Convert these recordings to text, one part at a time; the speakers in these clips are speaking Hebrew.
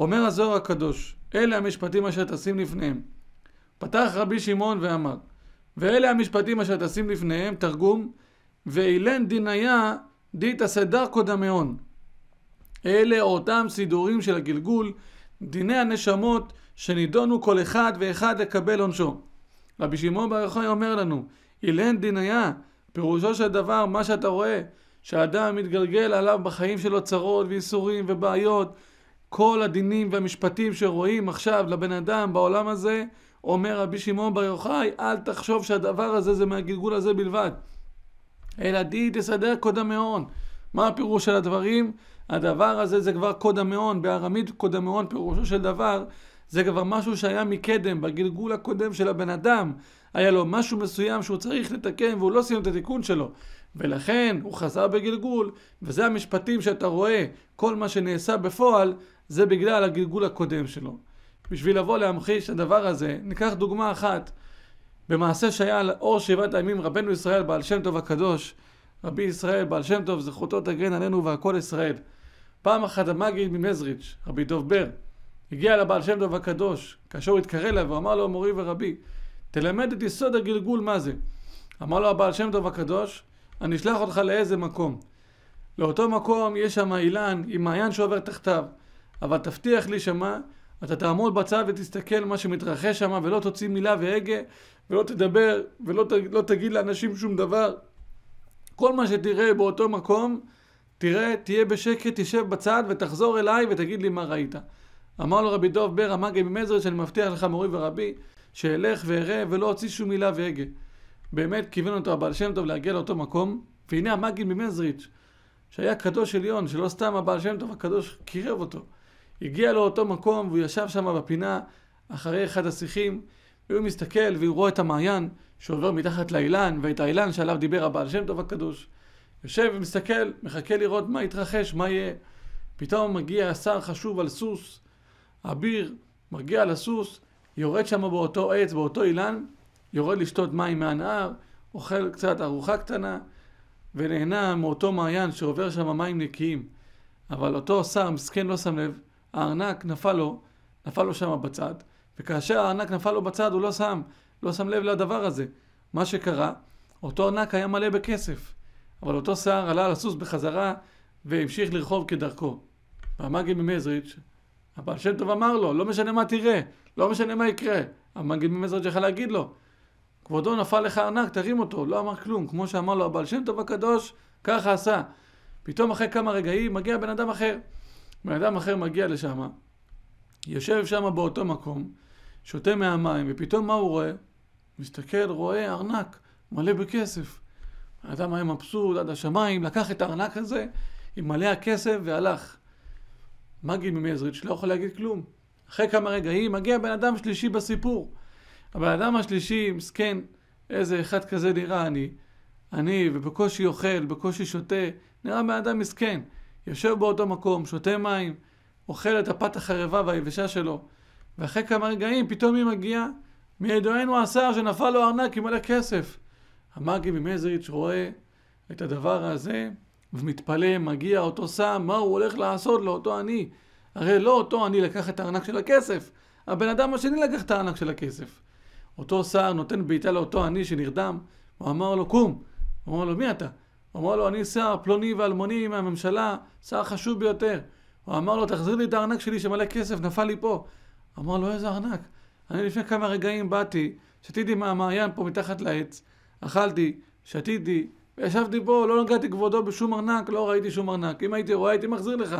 אומר הזוהר הקדוש, אלה המשפטים אשר תשים לפניהם. פתח רבי שמעון ואמר, ואלה המשפטים אשר תשים לפניהם, תרגום, ואילן דיניה דיתא סדרקו קודמאון. אלה אותם סידורים של הגלגול, דיני הנשמות שנידונו כל אחד ואחד לקבל עונשו. רבי שמעון בר יוחאי אומר לנו, אילן דיניה, פירושו של דבר, מה שאתה רואה, שאדם מתגלגל עליו בחיים שלו צרות וייסורים ובעיות כל הדינים והמשפטים שרואים עכשיו לבן אדם בעולם הזה, אומר רבי שמעון בר יוחאי, אל תחשוב שהדבר הזה זה מהגלגול הזה בלבד. אלא די תסדר קודמיון. מה הפירוש של הדברים? הדבר הזה זה כבר קודמיון, בארמית קודמיון פירושו של דבר זה כבר משהו שהיה מקדם, בגלגול הקודם של הבן אדם. היה לו משהו מסוים שהוא צריך לתקן והוא לא סיים את התיקון שלו. ולכן הוא חזר בגלגול, וזה המשפטים שאתה רואה, כל מה שנעשה בפועל, זה בגלל הגלגול הקודם שלו. בשביל לבוא להמחיש את הדבר הזה, ניקח דוגמה אחת. במעשה שהיה על אור שבעת הימים רבנו ישראל בעל שם טוב הקדוש, רבי ישראל בעל שם טוב זכותו תגן עלינו והכל ישראל. פעם אחת המגיד ממזריץ', רבי דוב בר, הגיע לבעל שם טוב הקדוש, כאשר הוא התקרא אליו, הוא אמר לו מורי ורבי, תלמד את יסוד הגלגול מה זה. אמר לו הבעל שם טוב הקדוש, אני אשלח אותך לאיזה מקום. לאותו מקום יש שם אילן עם מעיין שעובר תחתיו. אבל תבטיח לי שמה, אתה תעמוד בצד ותסתכל מה שמתרחש שם, ולא תוציא מילה והגה, ולא תדבר, ולא ת, לא תגיד לאנשים שום דבר. כל מה שתראה באותו מקום, תראה, תהיה בשקט, תשב בצד ותחזור אליי ותגיד לי מה ראית. אמר לו רבי דב בר, אמר גבי מזר, שאני מבטיח לך מורי ורבי, שאלך ואראה ולא אוציא שום מילה והגה. באמת כיוון אותו הבעל שם טוב להגיע לאותו מקום, והנה המגיד ממזריץ', שהיה קדוש עליון, שלא סתם הבעל שם טוב הקדוש קירב אותו. הגיע לאותו מקום והוא ישב שם בפינה אחרי אחד השיחים, והוא מסתכל והוא רואה את המעיין שעובר מתחת לאילן, ואת האילן שעליו דיבר הבעל שם טוב הקדוש. יושב ומסתכל, מחכה לראות מה יתרחש, מה יהיה. פתאום מגיע שר חשוב על סוס, אביר מגיע לסוס, יורד שם באותו עץ, באותו אילן, יורד לשתות מים מהנהר, אוכל קצת ארוחה קטנה, ונהנה מאותו מעיין שעובר שם מים נקיים. אבל אותו שר מסכן לא שם לב, הארנק נפל לו, נפל לו שם בצד, וכאשר הארנק נפל לו בצד הוא לא שם, לא שם לב לדבר הזה. מה שקרה, אותו ארנק היה מלא בכסף, אבל אותו שר עלה על הסוס בחזרה והמשיך לרחוב כדרכו. והמגיד ממזריץ', הבעל שם טוב אמר לו, לא משנה מה תראה, לא משנה מה יקרה. המגיד ממזריץ' יכל להגיד לו, כבודו נפל לך ארנק, תרים אותו. לא אמר כלום, כמו שאמר לו הבעל שם טוב הקדוש, ככה עשה. פתאום אחרי כמה רגעים מגיע בן אדם אחר. בן אדם אחר מגיע לשם, יושב שם באותו מקום, שותה מהמים, ופתאום מה הוא רואה? מסתכל, רואה ארנק מלא בכסף. בן אדם היה מבסוט עד השמיים, לקח את הארנק הזה עם מלא הכסף והלך. מה גיל ממזריץ'? לא יכול להגיד כלום. אחרי כמה רגעים מגיע בן אדם שלישי בסיפור. הבן אדם השלישי, מסכן, איזה אחד כזה נראה אני. אני, ובקושי אוכל, בקושי שותה, נראה בן אדם מסכן. יושב באותו מקום, שותה מים, אוכל את הפת החרבה והיבשה שלו, ואחרי כמה רגעים פתאום היא מגיעה, מידוענו השר שנפל לו ארנק עם מלא כסף. המאגי ממזריץ' רואה את הדבר הזה, ומתפלא, מגיע אותו סם, מה הוא הולך לעשות לאותו עני? הרי לא אותו עני לקח את הארנק של הכסף, הבן אדם השני לקח את הארנק של הכסף. אותו שר נותן בעיטה לאותו עני שנרדם, הוא אמר לו, קום. הוא אמר לו, מי אתה? אמר לו, אני שר פלוני ואלמוני מהממשלה, שר חשוב ביותר. הוא אמר לו, תחזיר לי את הארנק שלי שמלא כסף, נפל לי פה. אמר לו, איזה ארנק? אני לפני כמה רגעים באתי, שתיתי מהמעיין פה מתחת לעץ, אכלתי, שתיתי, וישבתי פה, לא נגעתי כבודו בשום ארנק, לא ראיתי שום ארנק. אם הייתי רואה, הייתי מחזיר לך.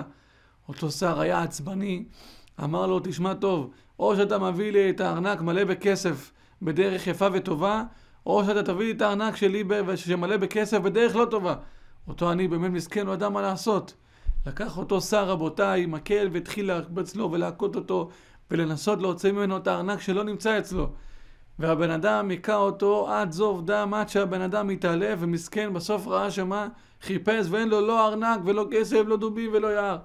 אותו שר היה עצבני, אמר לו, תשמע טוב, או שאתה מביא לי את הארנק מלא בכסף בדרך יפה וטובה, או שאתה תביא לי את הארנק שלי שמלא בכסף בדרך לא טובה. אותו עני באמת מסכן, הוא לא ידע מה לעשות. לקח אותו שר, רבותיי, מקל והתחיל להרבץ לו ולהכות אותו ולנסות להוציא ממנו את הארנק שלא נמצא אצלו. והבן אדם היכה אותו עד זוב דם, עד שהבן אדם התעלף ומסכן, בסוף ראה שמה? חיפש ואין לו לא ארנק ולא כסף, לא דובי ולא יער.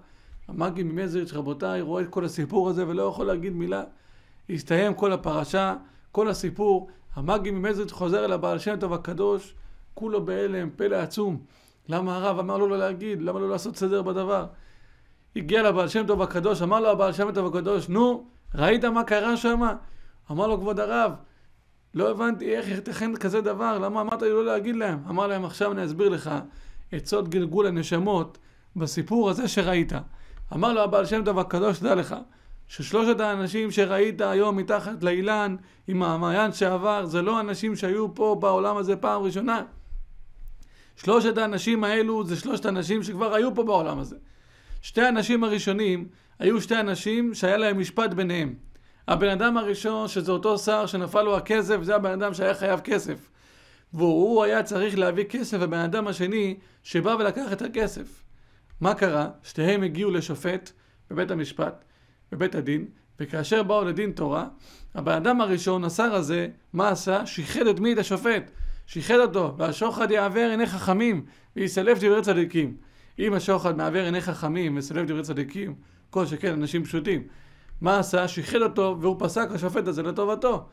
המאגי ממזריץ', רבותיי, רואה את כל הסיפור הזה ולא יכול להגיד מילה. הסתיים כל הפרשה, כל הסיפור, המאגי ממזריץ' חוזר אל הבעל שם טוב הקדוש, כולו בהלם, פלא עצום. למה הרב אמר לו לא להגיד? למה לא לעשות סדר בדבר? הגיע לבעל שם טוב הקדוש, אמר לו הבעל שם טוב הקדוש, נו, ראית מה קרה שם? אמר לו כבוד הרב, לא הבנתי איך יתכן כזה דבר, למה אמרת לי לא להגיד להם? אמר להם, עכשיו אני אסביר לך את סוד גלגול הנשמות בסיפור הזה שראית. אמר לו הבעל שם טוב הקדוש, תדע לך, ששלושת האנשים שראית היום מתחת לאילן עם המעיין שעבר, זה לא אנשים שהיו פה בעולם הזה פעם ראשונה. שלושת האנשים האלו זה שלושת אנשים שכבר היו פה בעולם הזה. שתי האנשים הראשונים היו שתי אנשים שהיה להם משפט ביניהם. הבן אדם הראשון, שזה אותו שר שנפל לו הכסף, זה הבן אדם שהיה חייב כסף. והוא היה צריך להביא כסף, לבן אדם השני שבא ולקח את הכסף. מה קרה? שתיהם הגיעו לשופט בבית המשפט, בבית הדין, וכאשר באו לדין תורה, הבן אדם הראשון, השר הזה, מה עשה? שיחד את מי? את השופט. שיחד אותו, והשוחד יעבר עיני חכמים, ויסלף דברי צדיקים. אם השוחד מעבר עיני חכמים, וסלף דברי צדיקים, כל שכן אנשים פשוטים. מה עשה? שיחד אותו, והוא פסק השופט הזה לטובתו.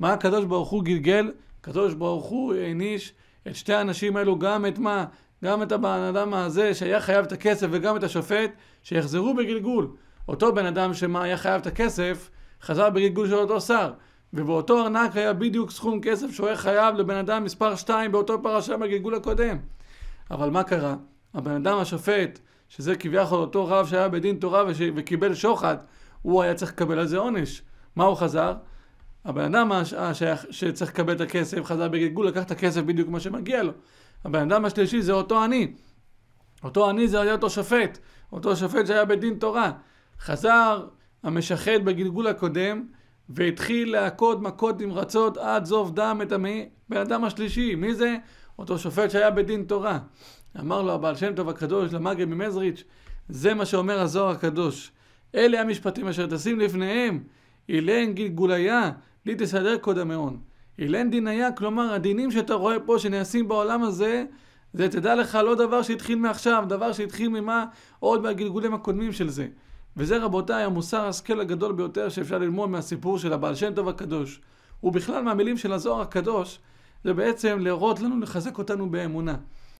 מה הקדוש ברוך הוא גלגל? הקדוש ברוך הוא העניש את שתי האנשים האלו, גם את מה? גם את הבן אדם הזה שהיה חייב את הכסף וגם את השופט, שיחזרו בגלגול. אותו בן אדם שמה היה חייב את הכסף, חזר בגלגול של אותו שר. ובאותו ארנק היה בדיוק סכום כסף שהוא היה חייב לבן אדם מספר 2 באותו פרשה בגלגול הקודם. אבל מה קרה? הבן אדם השופט, שזה כביכול אותו רב שהיה בדין תורה וש... וקיבל שוחד, הוא היה צריך לקבל על זה עונש. מה הוא חזר? הבן אדם הש... אה, ש... שצריך לקבל את הכסף חזר בגלגול, לקח את הכסף בדיוק מה שמגיע לו. הבן אדם השלישי זה אותו אני. אותו אני זה היה אותו שופט. אותו שופט שהיה בדין תורה. חזר המשחד בגלגול הקודם והתחיל להכות מכות נמרצות עד זוב דם את הבן אדם השלישי. מי זה? אותו שופט שהיה בדין תורה. אמר לו הבעל שם טוב הקדוש למאגר ממזריץ', זה מה שאומר הזוהר הקדוש. אלה המשפטים אשר טסים לפניהם, אילן גלגוליה, לי תסדר קודמיון. אילן דיניה, כלומר הדינים שאתה רואה פה שנעשים בעולם הזה, זה תדע לך לא דבר שהתחיל מעכשיו, דבר שהתחיל ממה? עוד מהגלגולים הקודמים של זה. וזה רבותיי המוסר השכל הגדול ביותר שאפשר ללמוד מהסיפור של הבעל שם טוב הקדוש. ובכלל מהמילים של הזוהר הקדוש, זה בעצם להראות לנו לחזק אותנו באמונה.